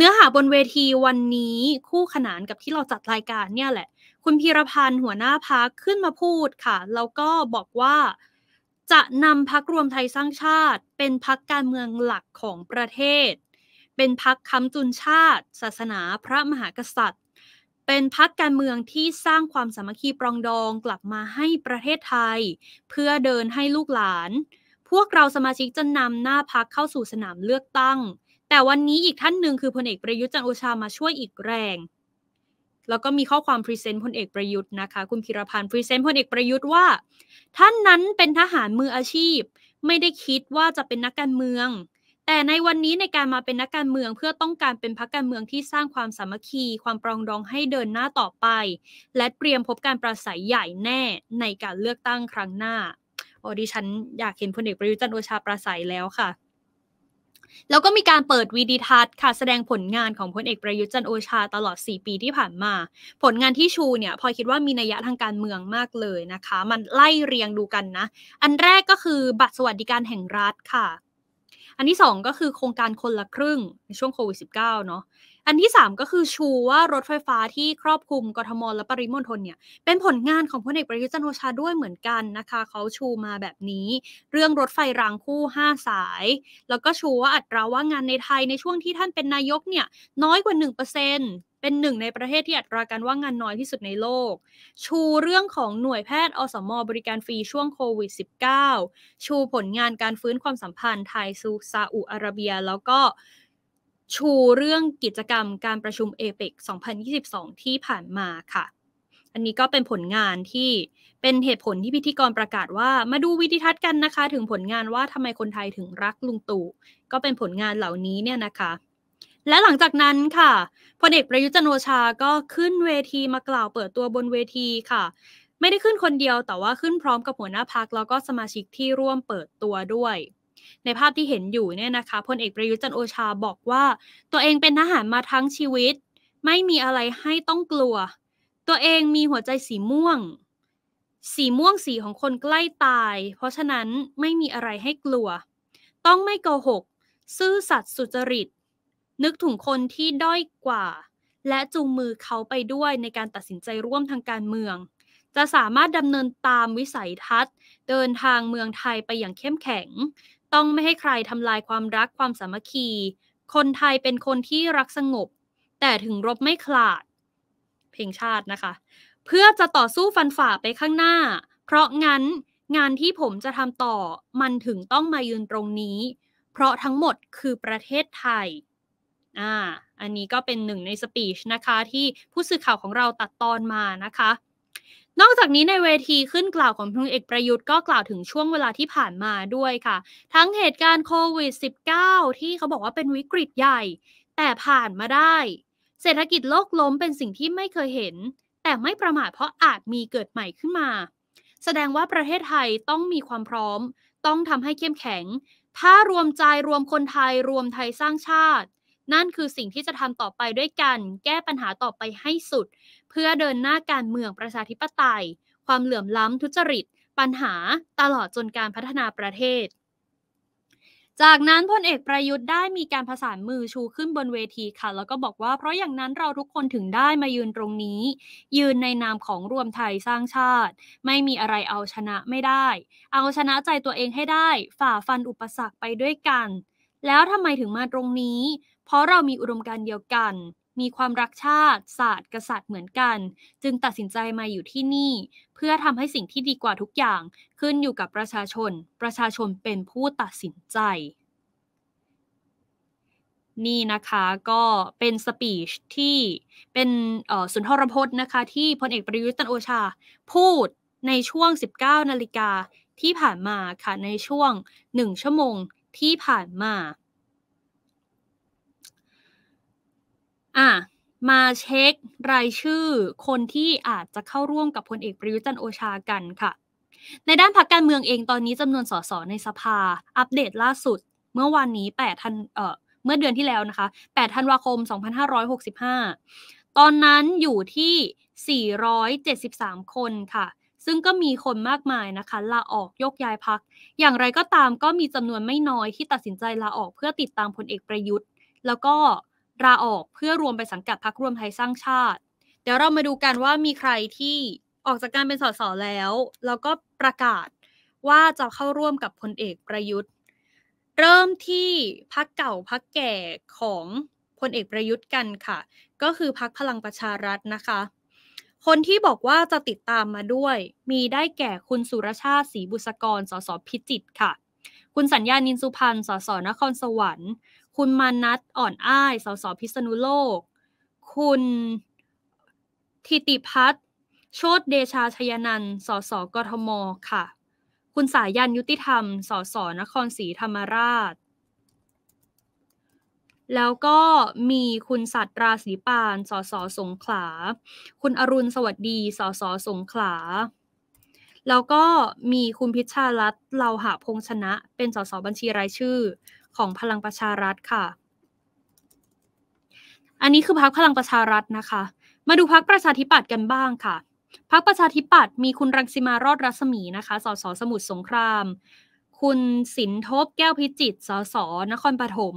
เนื้อหาบนเวทีวันนี้คู่ขนานกับที่เราจัดรายการเนี่ยแหละ คุณพีรพันธ์หัวหน้าพักขึ้นมาพูดค่ะแล้วก็บอกว่า จะนำพักรวมไทยสร้างชาติเป็นพักการเมืองหลักของประเทศ เป็นพักคำจุนชาติ ศาสนาพระมหากษัตริย์ เป็นพักการเมืองที่สร้างความสามัคคีปรองดองกลับมาให้ประเทศไทย เพื่อเดินให้ลูกหลาน พวกเราสมาชิกจะนำหน้าพักเข้าสู่สนามเลือกตั้งแต่วันนี้อีกท่านหนึ่งคือพลเอกประยุทธ์จันโอชามาช่วยอีกแรง แล้วก็มีข้อความพรีเซนต์พลเอกประยุทธ์นะคะคุณพิรพันธ์พรีเซนต์พลเอกประยุทธ์ว่าท่านนั้นเป็นทหารมืออาชีพ ไม่ได้คิดว่าจะเป็นนักการเมือง แต่ในวันนี้ในการมาเป็นนักการเมืองเพื่อต้องการเป็นพรรคการเมืองที่สร้างความสามัคคี ความปรองดองให้เดินหน้าต่อไป และเตรียมพบการประสัยใหญ่แน่ในการเลือกตั้งครั้งหน้าโอ้ดิฉันอยากเห็นพลเอกประยุทธ์จันโอชาประสัยแล้วค่ะแล้วก็มีการเปิดวีดีทัศน์ค่ะ แสดงผลงานของพลเอกประยุทธ์จันโอชาตลอด 4 ปีที่ผ่านมา ผลงานที่ชูเนี่ย พอคิดว่ามีนัยยะทางการเมืองมากเลยนะคะ มันไล่เรียงดูกันนะ อันแรกก็คือบัตรสวัสดิการแห่งรัฐค่ะ อันที่ 2ก็คือโครงการคนละครึ่งในช่วงโควิด -19 เนาะอันที่ 3 ก็คือชูว่ารถไฟฟ้าที่ครอบคลุมกทมและปริมณฑลเนี่ยเป็นผลงานของพลเอกประยุทธ์จันโอชาด้วยเหมือนกันนะคะ เขาชูมาแบบนี้ เรื่องรถไฟรางคู่ 5 สาย แล้วก็ชูว่า อัตราว่างงานในไทยในช่วงที่ท่านเป็นนายกเนี่ยน้อยกว่า 1%เป็นหนึ่งในประเทศที่อัตราการว่างงานน้อยที่สุดในโลก ชูเรื่องของหน่วยแพทย์อสมบริการฟรีช่วงโควิด -19 ชูผลงานการฟื้นความสัมพันธ์ไทยซูซาอุอาระเบียแล้วก็ชูเรื่องกิจกรรมการประชุมเอเปก2022 ที่ผ่านมาค่ะ อันนี้ก็เป็นผลงานที่เป็นเหตุผลที่พิธีกรประกาศว่า มาดูวิธีทัศน์กันนะคะถึงผลงานว่าทำไมคนไทยถึงรักลุงตู่ก็เป็นผลงานเหล่านี้เนี่ยนะคะ และหลังจากนั้นค่ะพลเอกประยุจันโอชาก็ขึ้นเวทีมากล่าวเปิดตัวบนเวทีค่ะ ไม่ได้ขึ้นคนเดียวแต่ว่าขึ้นพร้อมกับหัวหน้าพักแล้วก็สมาชิกที่ร่วมเปิดตัวด้วยในภาพที่เห็นอยู่เนี่ยนะคะพลเอกประยุทธ์จันโอชาบอกว่า ตัวเองเป็นทหารมาทั้งชีวิต ไม่มีอะไรให้ต้องกลัว ตัวเองมีหัวใจสีม่วง สีม่วงสีของคนใกล้ตาย เพราะฉะนั้นไม่มีอะไรให้กลัว ต้องไม่โกหกซื่อสัตย์สุจริต นึกถึงคนที่ด้อยกว่า และจูงมือเขาไปด้วยในการตัดสินใจร่วมทางการเมือง จะสามารถดำเนินตามวิสัยทัศน์ เดินทางเมืองไทยไปอย่างเข้มแข็งต้องไม่ให้ใครทำลายความรักความสามัคคี คนไทยเป็นคนที่รักสงบ แต่ถึงรบไม่ขาด เพลงชาตินะคะ เพื่อจะต่อสู้ฟันฝ่าไปข้างหน้า เพราะงั้นงานที่ผมจะทำต่อมันถึงต้องมายืนตรงนี้ เพราะทั้งหมดคือประเทศไทยอ่าอันนี้ก็เป็นหนึ่งในสปีชนะคะ ที่ผู้สื่อข่าวของเราตัดตอนมานะคะนอกจากนี้ในเวทีขึ้นกล่าวของพลเอกประยุทธ์ก็กล่าวถึงช่วงเวลาที่ผ่านมาด้วยค่ะทั้งเหตุการณ์โควิด -19 ที่เขาบอกว่าเป็นวิกฤตใหญ่ แต่ผ่านมาได้ เศรษฐกิจโลกล้มเป็นสิ่งที่ไม่เคยเห็น แต่ไม่ประมาทเพราะอาจมีเกิดใหม่ขึ้นมา แสดงว่าประเทศไทยต้องมีความพร้อม ต้องทำให้เข้มแข็ง ถ้ารวมใจรวมคนไทยรวมไทยสร้างชาติ นั่นคือสิ่งที่จะทำต่อไปด้วยกัน แก้ปัญหาต่อไปให้สุดเพื่อเดินหน้าการเมืองประชาธิปไตย ความเหลื่อมล้ำทุจริต ปัญหาตลอดจนการพัฒนาประเทศ จากนั้นพลเอกประยุทธ์ได้มีการผสานมือชูขึ้นบนเวทีค่ะ แล้วก็บอกว่าเพราะอย่างนั้นเราทุกคนถึงได้มายืนตรงนี้ ยืนในนามของรวมไทยสร้างชาติ ไม่มีอะไรเอาชนะไม่ได้ เอาชนะใจตัวเองให้ได้ ฝ่าฟันอุปสรรคไปด้วยกัน แล้วทำไมถึงมาตรงนี้ เพราะเรามีอุดมการเดียวกันมีความรักชาติศาสตร์กษัตริย์เหมือนกัน จึงตัดสินใจมาอยู่ที่นี่ เพื่อทำให้สิ่งที่ดีกว่าทุกอย่างขึ้นอยู่กับประชาชน ประชาชนเป็นผู้ตัดสินใจ นี่นะคะก็เป็นสปีชที่เป็นสุนทรพจน์นะคะที่พลเอกประยุทธ์จันโอชาพูดในช่วง 19 นาฬิกาที่ผ่านมาค่ะในช่วง 1 ชั่วโมงที่ผ่านมา่ะ มาเช็ครายชื่อคนที่อาจจะเข้าร่วมกับพลเอกประยุจันโอชากันค่ะ ในด้านพรรคการเมืองเองตอนนี้จำนวนสสในสภา อัปเดตล่าสุดเมื่อวันนี้8ธันเอ่อเมื่อเดือนที่แล้วนะคะ8ธันวาคม 2565 ตอนนั้นอยู่ที่ 473 คนค่ะ ซึ่งก็มีคนมากมายนะคะลาออกยกย้ายพัก อย่างไรก็ตามก็มีจำนวนไม่น้อยที่ตัดสินใจลาออกเพื่อติดตามพลเอกประยุทธ์ แล้วก็ลาออกเพื่อรวมไปสังกัดพรรครวมไทยสร้างชาติ เดี๋ยวเรามาดูกันว่ามีใครที่ออกจากการเป็นสสแล้วแล้วก็ประกาศว่าจะเข้าร่วมกับพลเอกประยุทธ์ เริ่มที่พักเก่าพักแก่ของพลเอกประยุทธ์กันค่ะ ก็คือพักพลังประชารัฐนะคะ คนที่บอกว่าจะติดตามมาด้วย มีได้แก่คุณสุรชาติศรีบุษกรสสพิจิตค่ะ คุณสัญญานินสุพันธ์สสนครสวรรค์คุณ มานัทอ่อนอ้าย สสพิษณุโลก คุณทิติพัฒน์โชตเดชาชยนันสสกทมค่ะ คุณสายันยุติธรรม สสนครศรีธรรมราช แล้วก็มีคุณสัตราศรีปาน สสสงขลา คุณอรุณ สวัสดีสสสงขลาแล้วก็มีคุณพิชารัตเลาหาพงชนะเป็นสสบัญชีรายชื่อ ของพลังประชารัฐค่ะ อันนี้คือพักพลังประชารัฐนะคะ มาดูพักประชาธิปัตย์กันบ้างค่ะ พักประชาธิปัตย์มีคุณรังสิมารอดรัศมีนะคะสสสมุทรสงคราม คุณสินทบแก้วพิจิตสสนครปฐม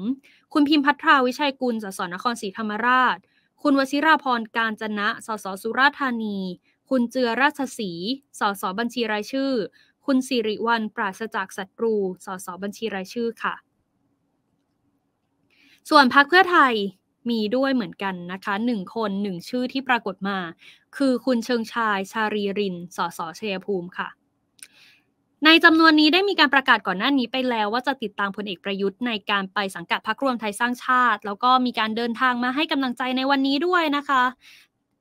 คุณพิมพัทราวิชัยกุลสสนครศรีธรรมราช คุณวชิราพรการจนะสสสุราษฎร์ธานีคุณเจือราชรีสสบัญชีรายชื่อ คุณสิริวัล ปราศจากศัตรูสสบัญชีรายชื่อค่ะ ส่วนพรรคเพื่อไทยมีด้วยเหมือนกันนะคะหนึ่งคนหนึ่งชื่อที่ปรากฏมา คือคุณเชิงชาย ชารีรินสสชัยภูมิค่ะ ในจำนวนนี้ได้มีการประกาศก่อนหน้านี้ไปแล้ว ว่าจะติดตามพลเอกประยุทธ์ในการไปสังกัดพรรครวมไทยสร้างชาติ แล้วก็มีการเดินทางมาให้กำลังใจในวันนี้ด้วยนะคะ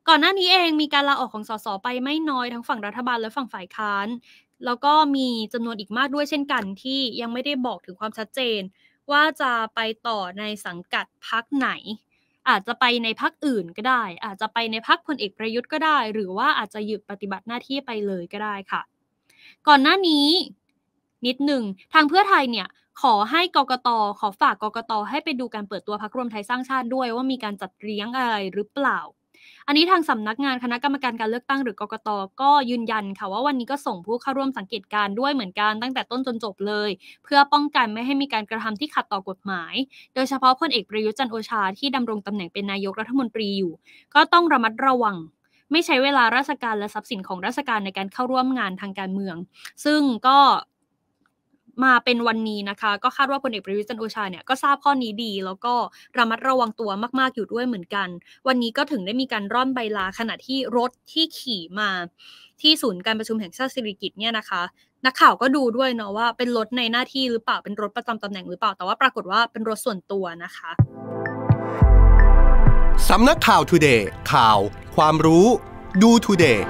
ก่อนหน้านี้เองมีการลาออกของสสไปไม่น้อย ทั้งฝั่งรัฐบาลและฝั่งฝ่ายค้าน แล้วก็มีจำนวนอีกมากด้วยเช่นกันที่ยังไม่ได้บอกถึงความชัดเจน ว่าจะไปต่อในสังกัดพักไหน อาจจะไปในพักอื่นก็ได้ อาจจะไปในพักพลเอกประยุทธ์ก็ได้ หรือว่าอาจจะหยุดปฏิบัติหน้าที่ไปเลยก็ได้ค่ะ ก่อนหน้านี้นิดหนึ่งทางเพื่อไทยเนี่ยขอให้กกตอขอฝากกกตให้ไปดูการเปิดตัวพักรวมไทยสร้างชาติด้วย ว่ามีการจัดเลี้ยงอะไรหรือเปล่าอันนี้ทางสำนักงานคณะกรรมการการเลือกตั้งหรือกกตก็ยืนยันค่ะว่าวันนี้ก็ส่งผู้เข้าร่วมสังเกตการด้วยเหมือนกันตั้งแต่ต้นจนจบเลย เพื่อป้องกันไม่ให้มีการกระทำที่ขัดต่อกฎหมาย โดยเฉพาะพลเอกประยุทธ์จันโอชาที่ดำรงตำแหน่งเป็นนายกรัฐมนตรีอยู่ก็ต้องระมัดระวัง ไม่ใช้เวลาราชการและทรัพย์สินของราชการในการเข้าร่วมงานทางการเมือง ซึ่งก็มาเป็นวันนี้นะคะก็คาดว่าพลเอกประวิทย์จันโอชาเนี่ยก็ทราบข้อนี้ดี แล้วก็ระมัดระวังตัวมากๆอยู่ด้วยเหมือนกัน วันนี้ก็ถึงได้มีการร่อนใบลาขณะที่รถที่ขี่มาที่ศูนย์การประชุมแห่งชาติสิริกิติ์เนี่ยนะคะนักข่าวก็ดูด้วยเนาะว่าเป็นรถในหน้าที่หรือเปล่าเป็นรถประจำตำแหน่งหรือเปล่าแต่ว่าปรากฏว่าเป็นรถส่วนตัวนะคะสำนักข่าวทูเดย์ข่าว ความรู้ดูทูเดย์